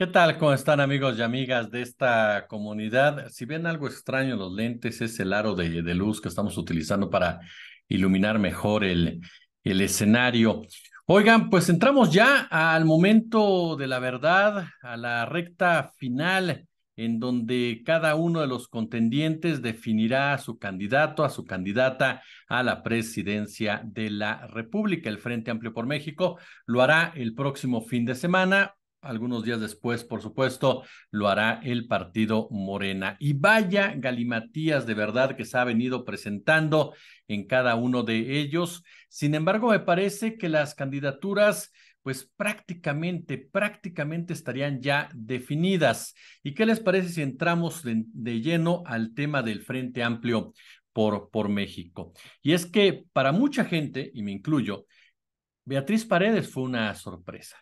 ¿Qué tal? ¿Cómo están amigos y amigas de esta comunidad? Si ven algo extraño en los lentes, es el aro de, luz que estamos utilizando para iluminar mejor el, el escenario. Oigan, pues entramos ya al momento de la verdad, a la recta final, en donde cada uno de los contendientes definirá a su candidato, a su candidata a la presidencia de la República. El Frente Amplio por México lo hará el próximo fin de semana algunos días después, por supuesto, lo hará el partido Morena. Y vaya galimatías de verdad que se ha venido presentando en cada uno de ellos. Sin embargo, me parece que las candidaturas pues prácticamente, prácticamente estarían ya definidas. ¿Y qué les parece si entramos de, lleno al tema del Frente Amplio por México? Y es que para mucha gente, y me incluyo, Beatriz Paredes fue una sorpresa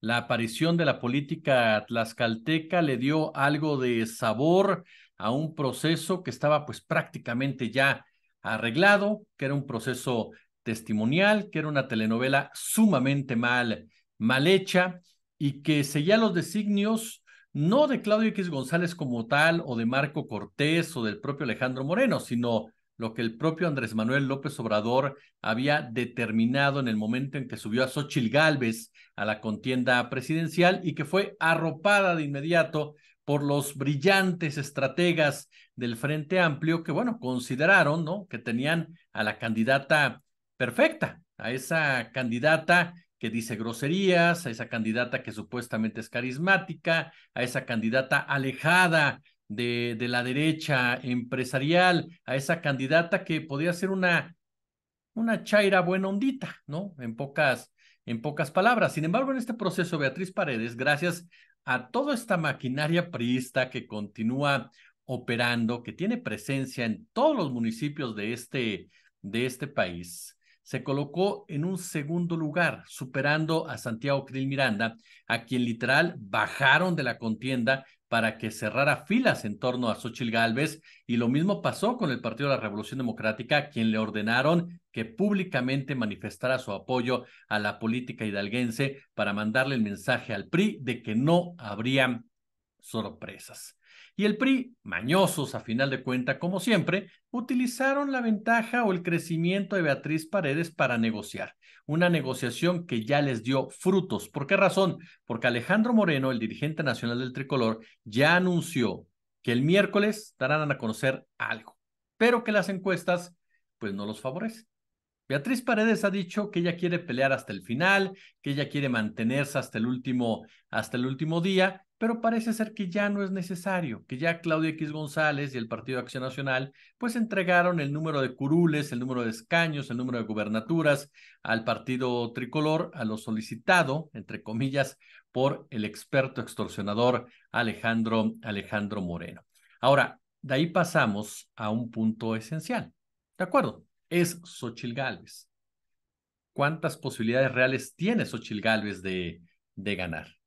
la aparición de la política tlaxcalteca le dio algo de sabor a un proceso que estaba pues prácticamente ya arreglado, que era un proceso testimonial, que era una telenovela sumamente mal, mal hecha y que seguía los designios no de Claudio X González como tal o de Marco Cortés o del propio Alejandro Moreno, sino lo que el propio Andrés Manuel López Obrador había determinado en el momento en que subió a Xochil Gálvez a la contienda presidencial y que fue arropada de inmediato por los brillantes estrategas del Frente Amplio que, bueno, consideraron, ¿no?, que tenían a la candidata perfecta, a esa candidata que dice groserías, a esa candidata que supuestamente es carismática, a esa candidata alejada de, de la derecha empresarial a esa candidata que podía ser una, una chaira buena ondita, ¿no? En pocas, en pocas palabras. Sin embargo, en este proceso, Beatriz Paredes, gracias a toda esta maquinaria priista que continúa operando, que tiene presencia en todos los municipios de este, de este país, se colocó en un segundo lugar, superando a Santiago Cril Miranda, a quien literal bajaron de la contienda para que cerrara filas en torno a Xochitl Gálvez y lo mismo pasó con el Partido de la Revolución Democrática, quien le ordenaron que públicamente manifestara su apoyo a la política hidalguense para mandarle el mensaje al PRI de que no habrían sorpresas. Y el PRI, mañosos a final de cuenta como siempre, utilizaron la ventaja o el crecimiento de Beatriz Paredes para negociar. Una negociación que ya les dio frutos. ¿Por qué razón? Porque Alejandro Moreno, el dirigente nacional del tricolor, ya anunció que el miércoles darán a conocer algo, pero que las encuestas pues no los favorecen. Beatriz Paredes ha dicho que ella quiere pelear hasta el final, que ella quiere mantenerse hasta el último, hasta el último día, pero parece ser que ya no es necesario, que ya Claudio X González y el Partido Acción Nacional pues entregaron el número de curules, el número de escaños, el número de gubernaturas al Partido Tricolor, a lo solicitado, entre comillas, por el experto extorsionador Alejandro, Alejandro Moreno. Ahora, de ahí pasamos a un punto esencial. ¿De acuerdo? Es Xochil Gálvez. ¿Cuántas posibilidades reales tiene Xochil Gálvez de ganar?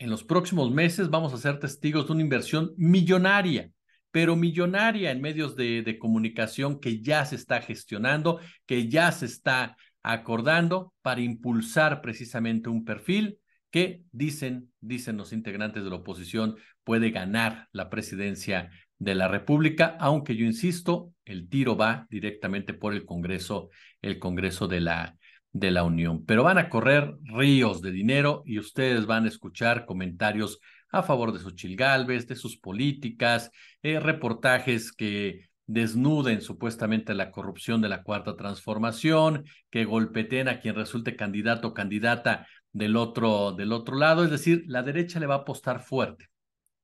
en los próximos meses vamos a ser testigos de una inversión millonaria, pero millonaria en medios de, comunicación que ya se está gestionando, que ya se está acordando para impulsar precisamente un perfil que dicen, dicen los integrantes de la oposición, puede ganar la presidencia de la República, aunque yo insisto, el tiro va directamente por el Congreso, el Congreso de la de la Unión. Pero van a correr ríos de dinero y ustedes van a escuchar comentarios a favor de sus Chilgalves, de sus políticas, eh, reportajes que desnuden supuestamente la corrupción de la cuarta transformación, que golpeten a quien resulte candidato o candidata del otro, del otro lado. Es decir, la derecha le va a apostar fuerte.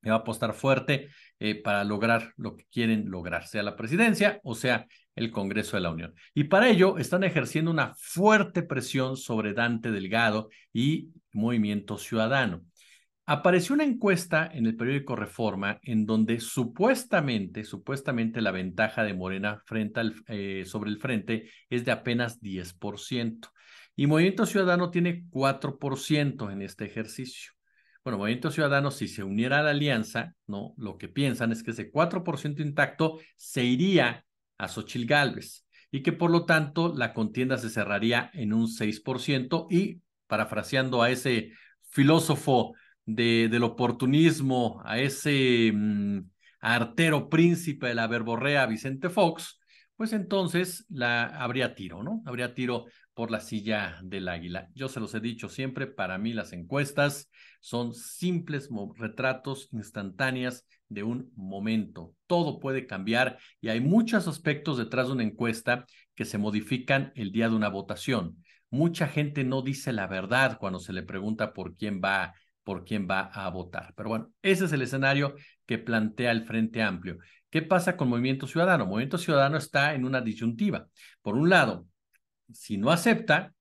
Le va a apostar fuerte eh, para lograr lo que quieren lograr, sea la presidencia o sea el Congreso de la Unión. Y para ello están ejerciendo una fuerte presión sobre Dante Delgado y Movimiento Ciudadano. Apareció una encuesta en el periódico Reforma en donde supuestamente, supuestamente la ventaja de Morena frente eh, sobre el frente es de apenas 10%. Y Movimiento Ciudadano tiene 4% en este ejercicio bueno, Movimiento Ciudadano, si se uniera a la alianza, ¿no? Lo que piensan es que ese 4% intacto se iría a Xochil Gálvez y que por lo tanto la contienda se cerraría en un 6% y parafraseando a ese filósofo del oportunismo, a ese mm, artero príncipe de la verborrea Vicente Fox, pues entonces habría tiro, ¿no? Habría tiro por la silla del águila. Yo se los he dicho siempre, para mí las encuestas son simples retratos instantáneas de un momento. Todo puede cambiar y hay muchos aspectos detrás de una encuesta que se modifican el día de una votación. Mucha gente no dice la verdad cuando se le pregunta por quién va por quién va a votar. Pero bueno, ese es el escenario que plantea el Frente Amplio. ¿Qué pasa con Movimiento Ciudadano? Movimiento Ciudadano está en una disyuntiva. Por un lado, si no acepta,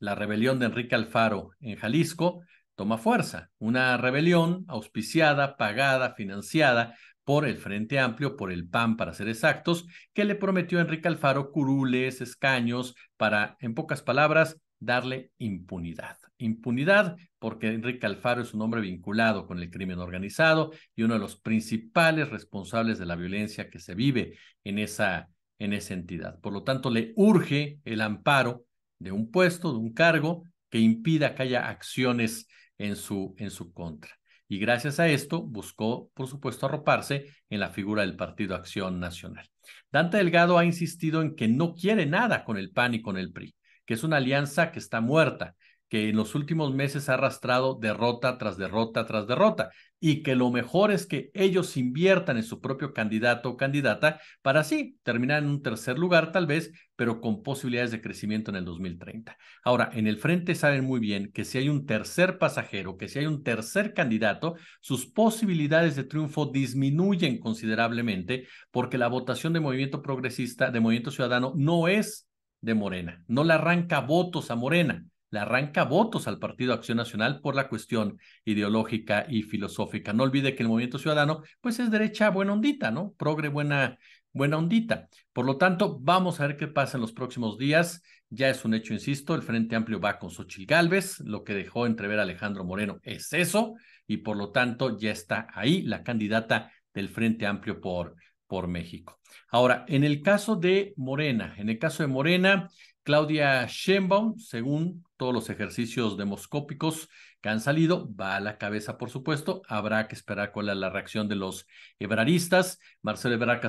la rebelión de Enrique Alfaro en Jalisco toma fuerza, una rebelión auspiciada, pagada, financiada por el Frente Amplio, por el PAN para ser exactos, que le prometió a Enrique Alfaro curules, escaños, para, en pocas palabras, darle impunidad. Impunidad porque Enrique Alfaro es un hombre vinculado con el crimen organizado y uno de los principales responsables de la violencia que se vive en esa en esa entidad. Por lo tanto, le urge el amparo de un puesto, de un cargo que impida que haya acciones en su, en su contra. Y gracias a esto buscó, por supuesto, arroparse en la figura del Partido Acción Nacional. Dante Delgado ha insistido en que no quiere nada con el PAN y con el PRI, que es una alianza que está muerta, que en los últimos meses ha arrastrado derrota tras derrota tras derrota y que lo mejor es que ellos inviertan en su propio candidato o candidata para así terminar en un tercer lugar tal vez, pero con posibilidades de crecimiento en el 2030. Ahora, en el frente saben muy bien que si hay un tercer pasajero, que si hay un tercer candidato, sus posibilidades de triunfo disminuyen considerablemente porque la votación de Movimiento Progresista, de Movimiento Ciudadano, no es de Morena, no le arranca votos a Morena le arranca votos al Partido Acción Nacional por la cuestión ideológica y filosófica. No olvide que el Movimiento Ciudadano, pues es derecha buena ondita, ¿no? Progre buena, buena ondita. Por lo tanto, vamos a ver qué pasa en los próximos días. Ya es un hecho, insisto, el Frente Amplio va con Xochitl Gálvez, lo que dejó entrever Alejandro Moreno es eso, y por lo tanto ya está ahí la candidata del Frente Amplio por, por México. Ahora, en el caso de Morena, en el caso de Morena, Claudia Sheinbaum, según todos los ejercicios demoscópicos que han salido, va a la cabeza, por supuesto. Habrá que esperar cuál es la reacción de los hebraristas. Marcelo Ebrard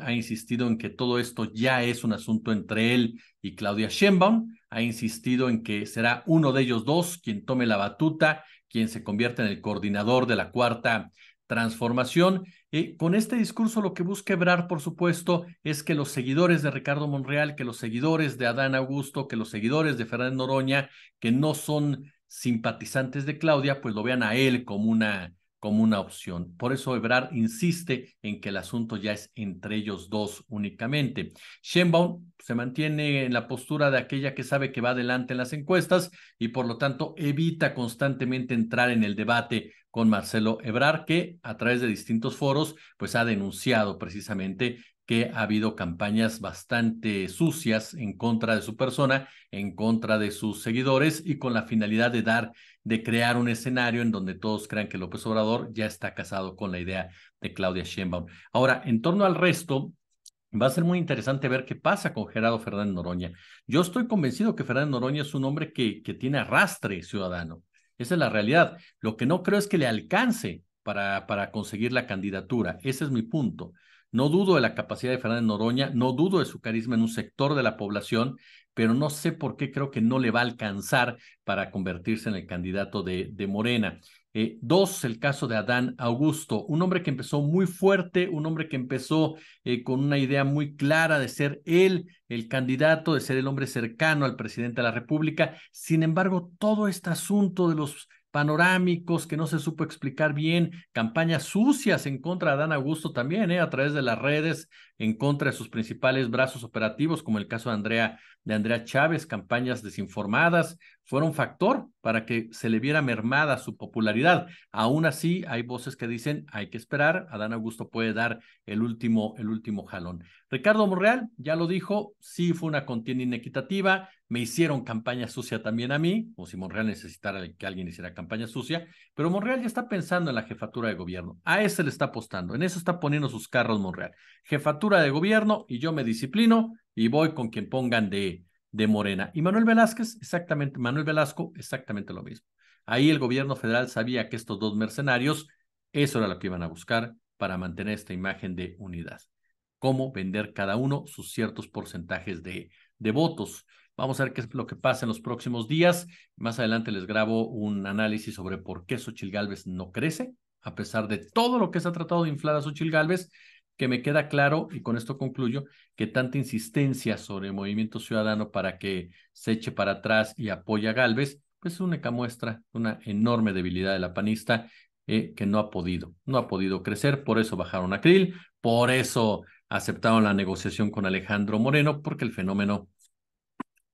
ha insistido en que todo esto ya es un asunto entre él y Claudia Sheinbaum. Ha insistido en que será uno de ellos dos quien tome la batuta, quien se convierta en el coordinador de la cuarta transformación. y con este discurso lo que busca Ebrar, por supuesto, es que los seguidores de Ricardo Monreal, que los seguidores de Adán Augusto, que los seguidores de Fernando Noroña, que no son simpatizantes de Claudia, pues lo vean a él como una, como una opción. Por eso Ebrar insiste en que el asunto ya es entre ellos dos únicamente. Sheinbaum se mantiene en la postura de aquella que sabe que va adelante en las encuestas y por lo tanto evita constantemente entrar en el debate con Marcelo Ebrar, que a través de distintos foros, pues ha denunciado precisamente que ha habido campañas bastante sucias en contra de su persona, en contra de sus seguidores y con la finalidad de dar, de crear un escenario en donde todos crean que López Obrador ya está casado con la idea de Claudia Sheinbaum. Ahora, en torno al resto, va a ser muy interesante ver qué pasa con Gerardo Fernández Noroña. Yo estoy convencido que Fernández Noroña es un hombre que, que tiene arrastre ciudadano esa es la realidad. Lo que no creo es que le alcance para, para conseguir la candidatura. Ese es mi punto. No dudo de la capacidad de Fernández Noroña, no dudo de su carisma en un sector de la población, pero no sé por qué creo que no le va a alcanzar para convertirse en el candidato de, de Morena. Eh, dos, el caso de Adán Augusto, un hombre que empezó muy fuerte, un hombre que empezó eh, con una idea muy clara de ser él el candidato, de ser el hombre cercano al presidente de la República. Sin embargo, todo este asunto de los panorámicos que no se supo explicar bien, campañas sucias en contra de Adán Augusto también, eh, a través de las redes, en contra de sus principales brazos operativos, como el caso de Andrea, de Andrea Chávez, campañas desinformadas, fue un factor para que se le viera mermada su popularidad. Aún así, hay voces que dicen hay que esperar, Adán Augusto puede dar el último, el último jalón. Ricardo Monreal ya lo dijo, sí fue una contienda inequitativa, me hicieron campaña sucia también a mí, o si Monreal necesitara que alguien hiciera campaña sucia, pero Monreal ya está pensando en la jefatura de gobierno, a ese le está apostando, en eso está poniendo sus carros Monreal. Jefatura de gobierno y yo me disciplino y voy con quien pongan de de Morena. Y Manuel Velázquez, exactamente, Manuel Velasco, exactamente lo mismo. Ahí el gobierno federal sabía que estos dos mercenarios, eso era lo que iban a buscar para mantener esta imagen de unidad. Cómo vender cada uno sus ciertos porcentajes de, de votos. Vamos a ver qué es lo que pasa en los próximos días. Más adelante les grabo un análisis sobre por qué Xochil Gálvez no crece, a pesar de todo lo que se ha tratado de inflar a Xochil Gálvez que me queda claro, y con esto concluyo, que tanta insistencia sobre el movimiento ciudadano para que se eche para atrás y apoye a Galvez, pues es una muestra, una enorme debilidad de la panista eh, que no ha podido, no ha podido crecer, por eso bajaron a Krill, por eso aceptaron la negociación con Alejandro Moreno, porque el fenómeno,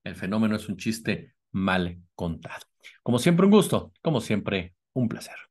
el fenómeno es un chiste mal contado. Como siempre, un gusto, como siempre, un placer.